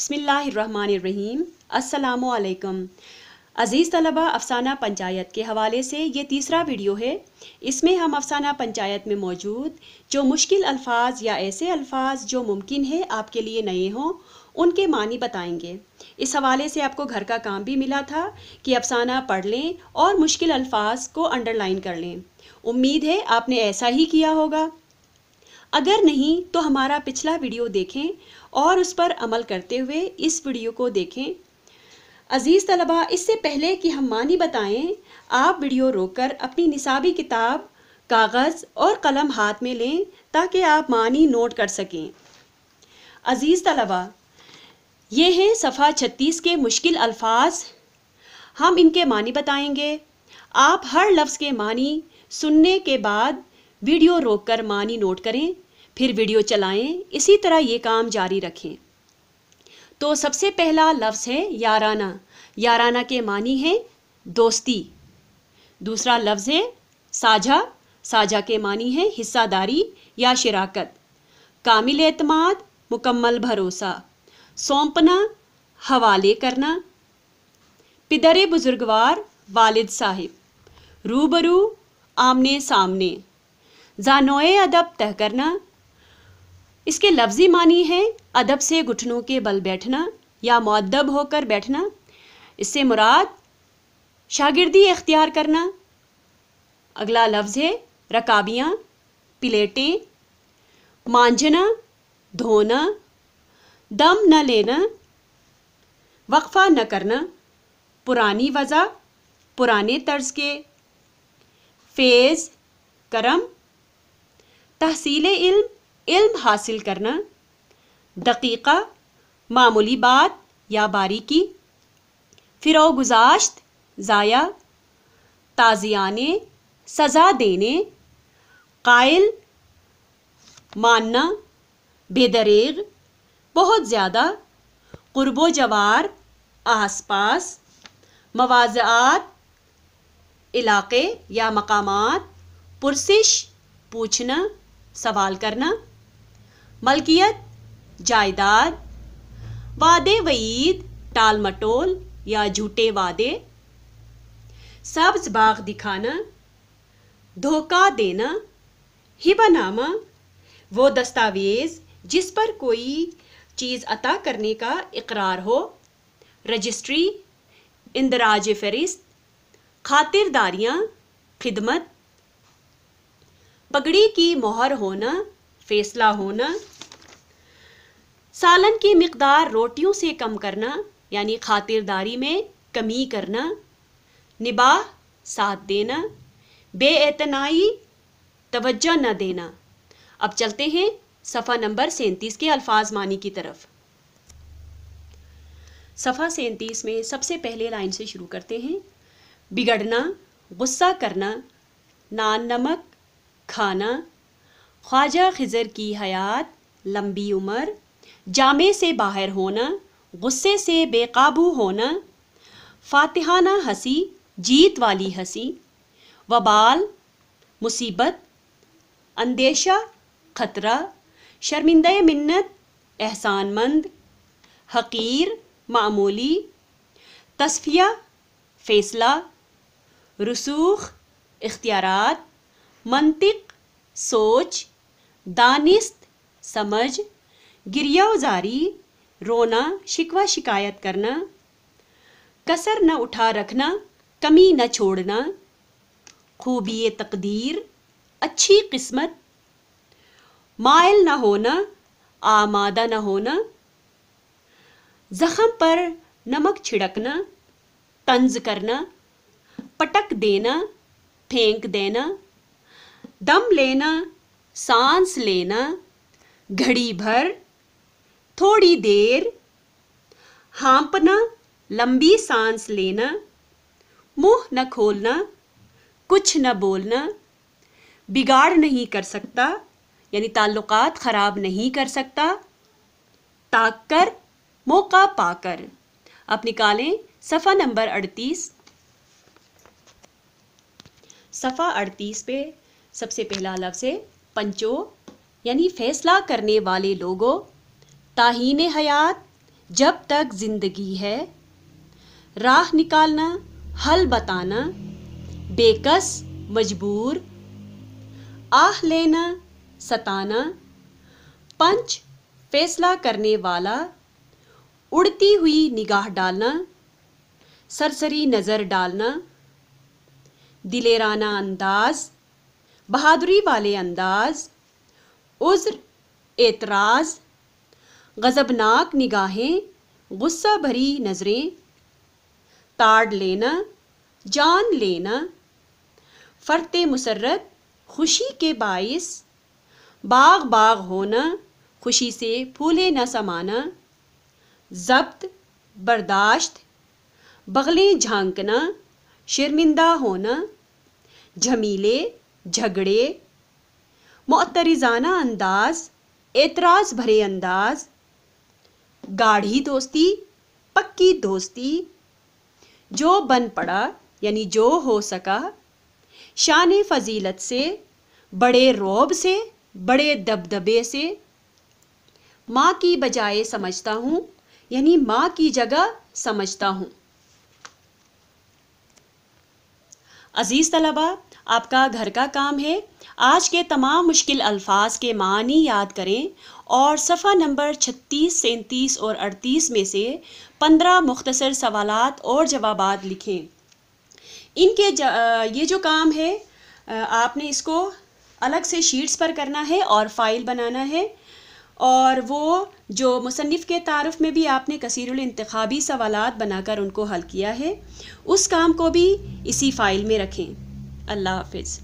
बसमीम असलकम अज़ीज़ तलबा अफसाना पंचायत के हवाले से ये तीसरा वीडियो है इसमें हम अफसाना पंचायत में मौजूद जो मुश्किल अल्फाज या ऐसे अल्फाज जो मुमकिन है आपके लिए नए हों उनके मानी बताएंगे इस हवाले से आपको घर का काम भी मिला था कि अफसाना पढ़ लें और मुश्किल अल्फाज को अंडरलाइन कर लें उम्मीद है आपने ऐसा ही किया होगा अगर नहीं तो हमारा पिछला वीडियो देखें और उस पर अमल करते हुए इस वीडियो को देखें अज़ीज़ तलबा इससे पहले कि हम मानी बताएं आप वीडियो रोककर अपनी निसाबी किताब कागज़ और कलम हाथ में लें ताकि आप मानी नोट कर सकें अज़ीज़ तलबा ये हैं सफ़ा छत्तीस के मुश्किल अल्फाज हम इनके मानी बताएंगे आप हर लफ्ज़ के मानी सुनने के बाद वीडियो रोककर मानी नोट करें फिर वीडियो चलाएं इसी तरह ये काम जारी रखें तो सबसे पहला लफ्ज़ है याराना याराना के मानी है दोस्ती दूसरा लफ्ज़ है साझा साझा के मानी है हिस्सादारी या शराकत कामिल एतमाद मुकम्मल भरोसा सौंपना हवाले करना पिदरे बुजुर्गवार वालिद साहिब रूबरू आमने सामने जानोए अदब तह करना इसके लफ्ज़ी मानी है अदब से घुटनों के बल बैठना या मदब होकर बैठना इससे मुराद शागिर्दी इख्तियार करना अगला लफ्ज़ है रकाबियाँ प्लेटें मांझना धोना दम न लेना वक्फ़ा न करना पुरानी वज़ा पुराने तर्ज के फेज़ करम तहसील इल्म इल्म हासिल करना दकीक़ा मामूली बात या बारीकी फिर गुजाश्त ज़ाया ताज़ियाने सज़ा देने कायल मानना बेदरेग बहुत ज़्यादा कुर्बो जवार आस पास मवाज़ात इलाके या मकामात पुरसिश पूछना सवाल करना मलकियत जायदाद वादे वईद टाल मटोल या झूठे वादे सब्ज बाग दिखाना धोखा देना हिबानामा वो दस्तावेज़ जिस पर कोई चीज़ अता करने का इकरार हो रजिस्ट्री इंदराज फहरिस्त खातिरदारियाँ खिदमत पगड़ी की मोहर होना फैसला होना सालन की मकदार रोटियों से कम करना यानी खातिरदारी में कमी करना निबाह साथ देना बेअतनाई तवज्जो न देना अब चलते हैं सफ़ा नंबर सैंतीस के अल्फाज मानी की तरफ सफ़ा सैंतीस में सबसे पहले लाइन से शुरू करते हैं बिगड़ना गुस्सा करना नान नमक खाना ख्वाजा खिजर की हयात लंबी उम्र जामे से बाहर होना गुस्से से बेकाबू होना फातिहाना हंसी जीत वाली हंसी वबाल मुसीबत अंदेशा खतरा शर्मिंदा मिन्नत एहसानमंद हकीर मामूली तस्फिया फैसला रसूख इख्तियार मनतिक सोच दानिस्त समझ गिरियाजारी रोना शिकवा शिकायत करना कसर न उठा रखना कमी न छोड़ना खूबी तकदीर अच्छी किस्मत मायल न होना आमादा न होना जख्म पर नमक छिड़कना तंज करना पटक देना फेंक देना दम लेना सांस लेना घड़ी भर थोड़ी देर हाँपना लंबी सांस लेना मुंह न खोलना कुछ न बोलना बिगाड़ नहीं कर सकता यानी ताल्लुकात ख़राब नहीं कर सकता ताक कर मौका पाकर अब निकालें सफ़ा नंबर अड़तीस सफ़ा अड़तीस पे सबसे पहला लफ्ज़ है पंचो यानी फैसला करने वाले लोगों ताहीन हयात जब तक जिंदगी है राह निकालना हल बताना बेकस मजबूर आह लेना सताना पंच फैसला करने वाला उड़ती हुई निगाह डालना सरसरी नज़र डालना दिलेराना अंदाज़ बहादुरी वाले अंदाज उज्र एतराज़ गज़बनाक निगाहें गुस्सा भरी नज़रें ताड़ लेना जान लेना फरते मुसरत खुशी के बायस बाग बाग होना खुशी से फूले न समाना जब्त बर्दाश्त बगलें झांकना शर्मिंदा होना झमीले झगड़े मतरजाना अंदाज एतराज़ भरे अंदाज गाढ़ी दोस्ती पक्की दोस्ती जो बन पड़ा यानी जो हो सका शान फजीलत से बड़े रौब से बड़े दबदबे से माँ की बजाय समझता हूँ यानी माँ की जगह समझता हूँ अज़ीज़ तलबा आपका घर का काम है आज के तमाम मुश्किल अल्फाज के मानी याद करें और सफ़ा नंबर 36, सैंतीस और 38 में से 15 मुख्तसर सवाल और जवाब लिखें इनके ये जो काम है आपने इसको अलग से शीट्स पर करना है और फाइल बनाना है और वो जो मुसनफ़ के तारफ़ में भी आपने कसरतबी सवाल बनाकर उनको हल किया है उस काम को भी इसी फ़ाइल में रखें अल्लाह हाफिज़